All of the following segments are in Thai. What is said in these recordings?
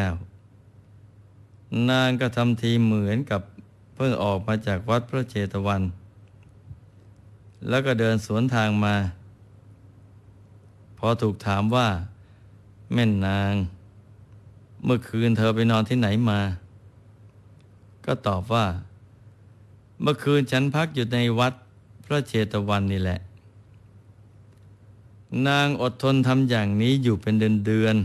แล้วนางก็ทำทีเหมือนกับเพิ่งออกมาจากวัดพระเจตวัน แล้วก็เดินสวนทางมา พอถูกถามว่า แม่นาง เมื่อคืนเธอไปนอนที่ไหนมา ก็ตอบว่า เมื่อคืนฉันพักอยู่ในวัดพระเจตวันนี่แหละ นางอดทนทำอย่างนี้อยู่เป็นเดือนเดือน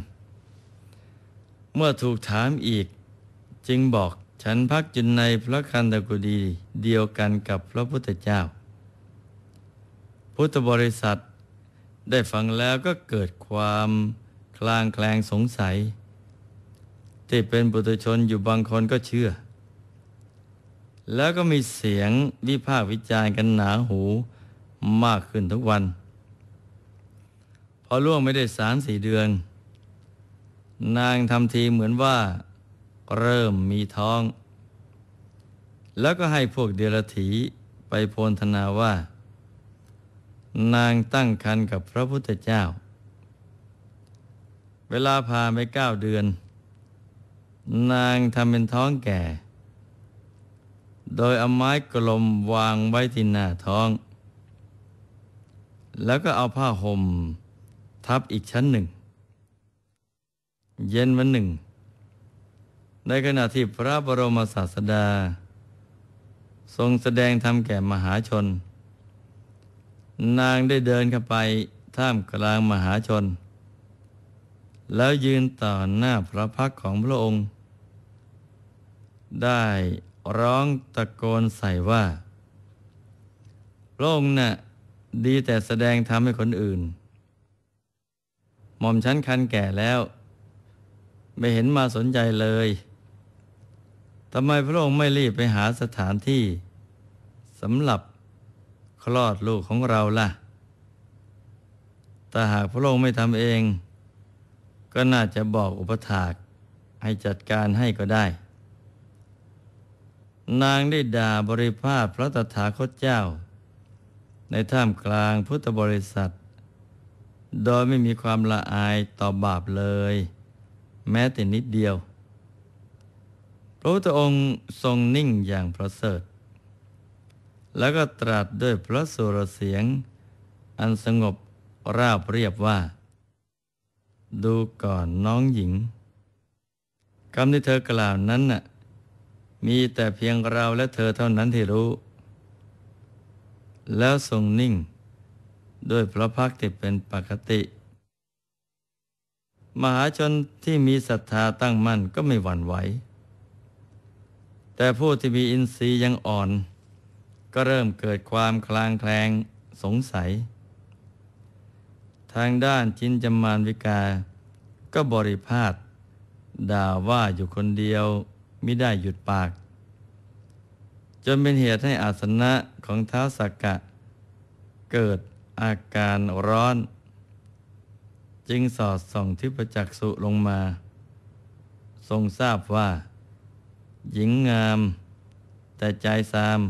เมื่อถูกถามอีกจึงบอกฉันพักจุนในพระคันตะกุดีเดียวกันกับพระพุทธเจ้า พุทธบริษัท ได้ฟังแล้วก็เกิดความคลางแคลงสงสัยที่เป็นบุตรชนอยู่บางคนก็เชื่อ แล้วก็มีเสียงวิพากษ์วิจารณ์กันหนาหูมากขึ้นทุกวัน พอล่วงไม่ได้สามสี่เดือนนางทำทีเหมือนว่า เริ่มมีท้อง แล้วก็ให้พวกเดรถีไปโพลธนาว่า นางตั้งครรภ์กับพระพุทธเจ้า เวลาผ่านไปเก้าเดือน นางทำเป็นท้องแก่ โดยเอาไม้กลมวางไว้ที่หน้าท้อง แล้วก็เอาผ้าห่มทับอีกชั้นหนึ่งเย็นวันหนึ่ง ในขณะที่พระบรมศาสดา ทรงแสดงธรรมแก่มหาชน นางได้เดินเข้าไปท่ามกลางมหาชน แล้วยืนต่อหน้าพระพักของพระองค์ ได้ร้องตะโกนใส่ว่า พระองค์นะ่ะดีแต่แสดงทำให้คนอื่น หม่อมชั้นคันแก่แล้วไม่เห็นมาสนใจเลย ทำไมพระองค์ไม่รีบไปหาสถานที่ สำหรับคลอดลูกของเราล่ะ แต่หากพระองค์ไม่ทำเอง ก็น่าจะบอกอุปถากให้จัดการให้ก็ได้ นางได้ด่าบริภาพพระตถาคตเจ้า ในท่ามกลางพุทธบริษัท โดยไม่มีความละอายต่อบาปเลยแม้แต่นิดเดียว พระพุทธองค์ทรงนิ่งอย่างประเสริฐแล้วก็ตรัสด้วยพระสุรเสียง อันสงบราบเรียบว่า ดูก่อนน้องหญิงคำที่เธอกล่าวนั้นน่ะมีแต่เพียงเราและเธอเท่านั้นที่รู้ แล้วทรงนิ่งด้วยพระพักที่เป็นปกติมหาชนที่มีศรัทธาตั้งมั่นก็ไม่หวั่นไหว แต่ผู้ที่มีอินทรีย์ยังอ่อน ก็เริ่มเกิดความคลางแคลงสงสัย ทางด้านจินจำมานวิกา ก็บริพาทด่าว่าอยู่คนเดียวมิได้หยุดปาก จนเป็นเหตุให้อาสนะของเท้าสักกะ เกิดอาการร้อนจึงสอดส่องทิพจักสุลงมา ทรงทราบว่า หญิงงาม แต่ใจซาม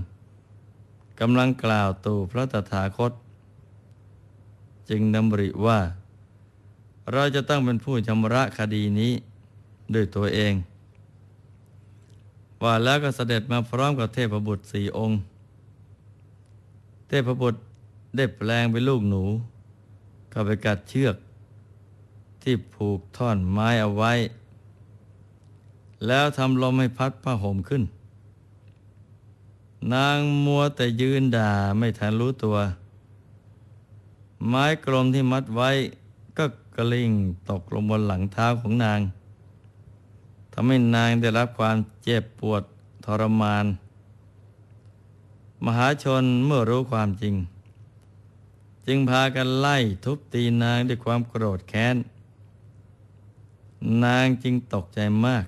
กำลังกล่าวตู่พระตถาคต จึงดำริว่า เราจะต้องเป็นผู้ชำระคดีนี้ด้วยตัวเอง ว่าแล้วก็เสด็จมาพร้อมกับเทพบุตรสี่องค์ เทพบุตรได้แปลงเป็นลูกหนูก็ไปกัดเชือกที่ผูกท่อนไม้เอาไว้ แล้วทำลมให้พัดผ้าห่มขึ้น นางมัวแต่ยืนด่าไม่ทันรู้ตัว ไม้กลมที่มัดไว้ก็กลิ้งตกลงบนหลังเท้าของนางทำให้นางได้รับความเจ็บปวดทรมาน มหาชนเมื่อรู้ความจริง จึงพากันไล่ทุบตีนางด้วยความโกรธแค้นนางจึงตกใจมาก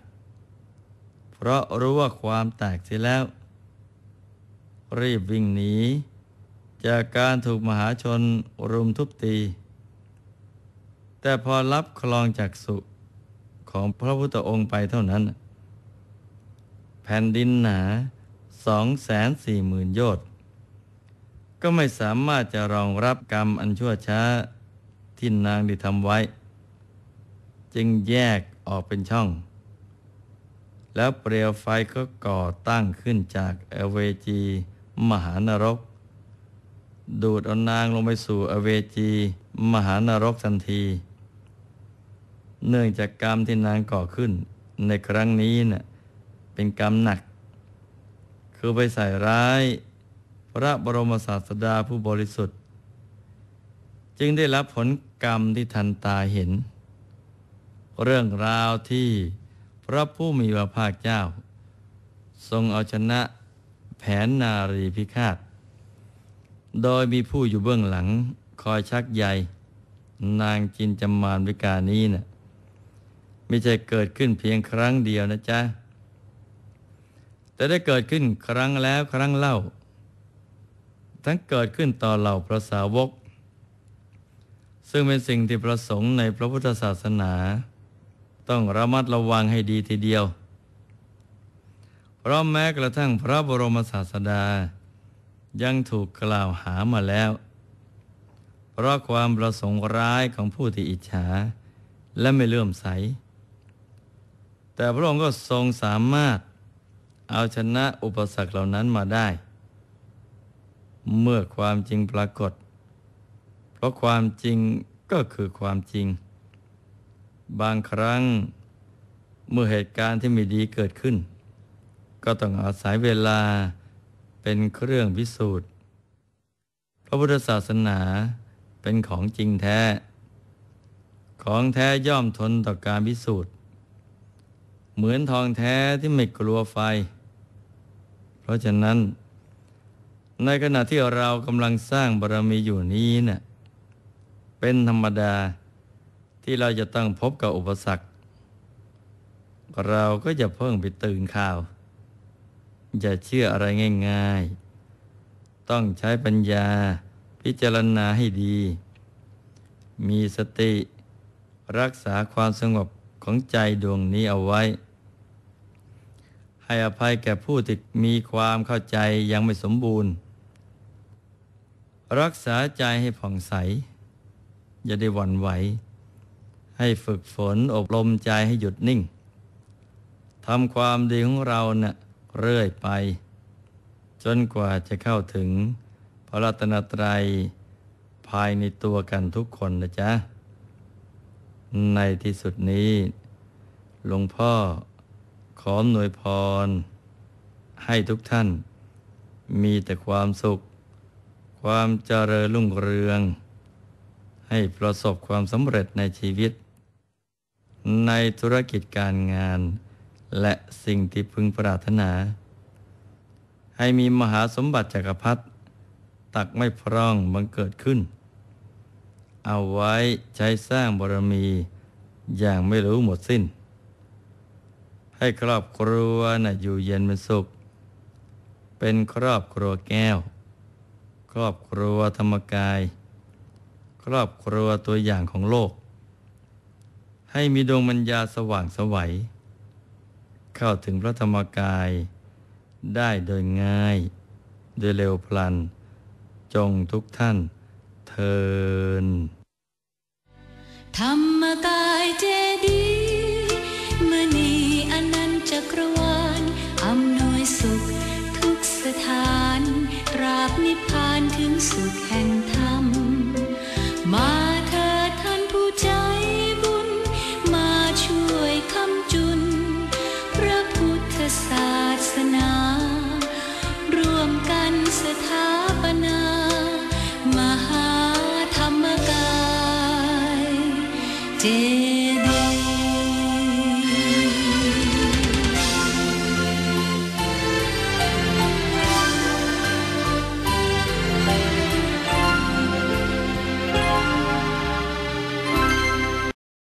เพราะรู้ว่าความแตกเสียแล้ว รีบวิ่งหนีจากการถูกมหาชนรุมทุบตี แต่พอรับคลองจากสุของพระพุทธองค์ไปเท่านั้น แผ่นดินหนาสองแสนสี่หมื่นโยชน์ก็ไม่สามารถจะรองรับกรรมอันชั่วช้า ที่นางได้ทำไว้จึงแยกออกเป็นช่อง แล้วเปลวไฟก็ก่อตั้งขึ้นจากเอเวจี มหานรก ดูดเอานางลงไปสู่เอเวจี มหานรกทันที เนื่องจากกรรมที่นางก่อขึ้น ในครั้งนี้เนะ่ะ เป็นกรรมหนัก คือไปใส่ร้าย พระบรมศาสดาผู้บริสุทธิ์ จึงได้รับผลกรรมที่ทันตาเห็นเรื่องราวที่พระผู้มีพระภาคเจ้า ทรงเอาชนะแผนนารีพิฆาต โดยมีผู้อยู่เบื้องหลังคอยชักใยนางจินจำมานวิกานี้นะ่ะไม่ใช่เกิดขึ้นเพียงครั้งเดียวนะจ๊ะ แต่ได้เกิดขึ้นครั้งแล้วครั้งเล่า ทั้งเกิดขึ้นต่อเหล่าพระสาวก ซึ่งเป็นสิ่งที่ประสงค์ในพระพุทธศาสนาต้องระมัดระวังให้ดีทีเดียว เพราะแม้กระทั่งพระบรมศาสดายังถูกกล่าวหามาแล้ว เพราะความประสงค์ร้ายของผู้ที่อิจฉาและไม่เลื่อมใส แต่พระองค์ก็ทรงสามารถเอาชนะอุปสรรคเหล่านั้นมาได้ เมื่อความจริงปรากฏ เพราะความจริงก็คือความจริงบางครั้งเมื่อเหตุการณ์ที่ไม่ดีเกิดขึ้น ก็ต้องอาศัยเวลาเป็นเครื่องพิสูจน์พระพุทธศาสนาเป็นของจริงแท้ ของแท้ย่อมทนต่อการพิสูจน์เหมือนทองแท้ที่ไม่กลัวไฟ เพราะฉะนั้น ในขณะที่เรากำลังสร้างบารมีอยู่นี้เนะ่ยเป็นธรรมดาที่เราจะต้องพบกับอุปสรรคเราก็จะเพิ่งไปตื่นข่าว อย่าเชื่ออะไรง่าย ๆ ต้องใช้ปัญญาพิจารณาให้ดี มีสติ รักษาความสงบของใจดวงนี้เอาไว้ ให้อภัยแก่ผู้ที่มีความเข้าใจยังไม่สมบูรณ์ รักษาใจให้ผ่องใส อย่าได้หวั่นไหวให้ฝึกฝนอบรมใจให้หยุดนิ่งทำความดีของเราเนะ่ยเรื่อยไป จนกว่าจะเข้าถึง พระรัตนตรัย ภายในตัวกันทุกคนนะจ๊ะ ในที่สุดนี้หลวงพ่อขอหน่วยพร ให้ทุกท่าน มีแต่ความสุข ความเจริญรุ่งเรือง ให้ประสบความสำเร็จในชีวิตในธุรกิจการงานและสิ่งที่พึงปรารถนา ให้มีมหาสมบัติจักรพรรดิตักไม่พร่องบังเกิดขึ้น เอาไว้ใช้สร้างบารมีอย่างไม่รู้หมดสิ้น ให้ครอบครัวนะ่ะอยู่เย็นเป็นสุข เป็นครอบครัวแก้ว ครอบครัวธรรมกาย ครอบครัวตัวอย่างของโลกให้มีดวงมัญญาสว่างสวัยเข้าถึงพระธรรมกายได้โดยง่าย โดยเร็วพลัน จงทุกท่านเทินธรรมกายเจดีม์มณีอนันจักรวาลอำนวยสุขทุกสถาน ราบนิพพานถึงสุ E.